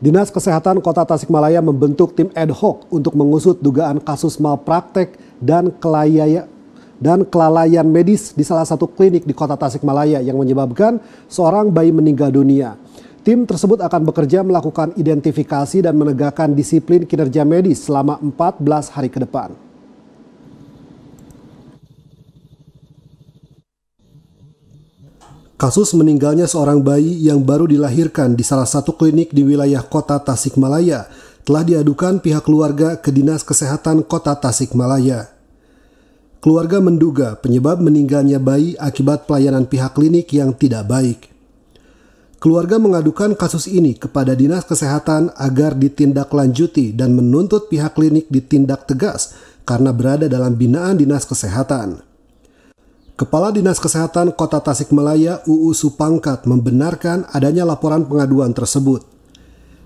Dinas Kesehatan Kota Tasikmalaya membentuk tim ad hoc untuk mengusut dugaan kasus malpraktek dan kelayaya dan kelalaian medis di salah satu klinik di Kota Tasikmalaya yang menyebabkan seorang bayi meninggal dunia. Tim tersebut akan bekerja melakukan identifikasi dan menegakkan disiplin kinerja medis selama 14 hari ke depan. Kasus meninggalnya seorang bayi yang baru dilahirkan di salah satu klinik di wilayah kota Tasikmalaya telah diadukan pihak keluarga ke Dinas Kesehatan Kota Tasikmalaya. Keluarga menduga penyebab meninggalnya bayi akibat pelayanan pihak klinik yang tidak baik. Keluarga mengadukan kasus ini kepada Dinas Kesehatan agar ditindaklanjuti dan menuntut pihak klinik ditindak tegas karena berada dalam binaan Dinas Kesehatan. Kepala Dinas Kesehatan Kota Tasikmalaya UU Supangkat membenarkan adanya laporan pengaduan tersebut.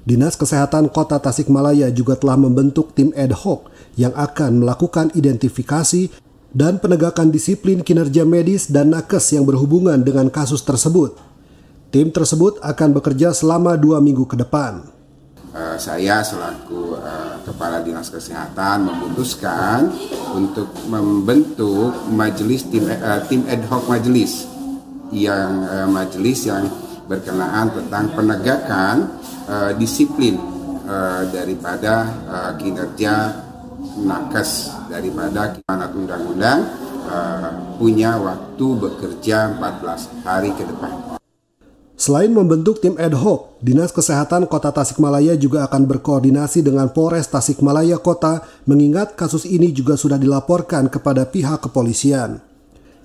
Dinas Kesehatan Kota Tasikmalaya juga telah membentuk tim ad hoc yang akan melakukan identifikasi dan penegakan disiplin kinerja medis dan nakes yang berhubungan dengan kasus tersebut. Tim tersebut akan bekerja selama dua minggu ke depan. Eh, saya selaku eh, kepala dinas kesehatan memutuskan untuk membentuk majelis tim eh, tim ad hoc majelis yang majelis yang berkenaan tentang penegakan disiplin daripada kinerja nakes daripada kemana undang-undang punya waktu bekerja 14 hari ke depan. Selain membentuk tim ad hoc, Dinas Kesehatan Kota Tasikmalaya juga akan berkoordinasi dengan Polres Tasikmalaya Kota mengingat kasus ini juga sudah dilaporkan kepada pihak kepolisian.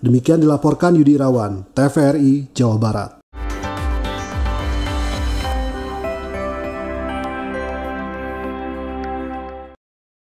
Demikian dilaporkan Yudi Rawan, TVRI, Jawa Barat.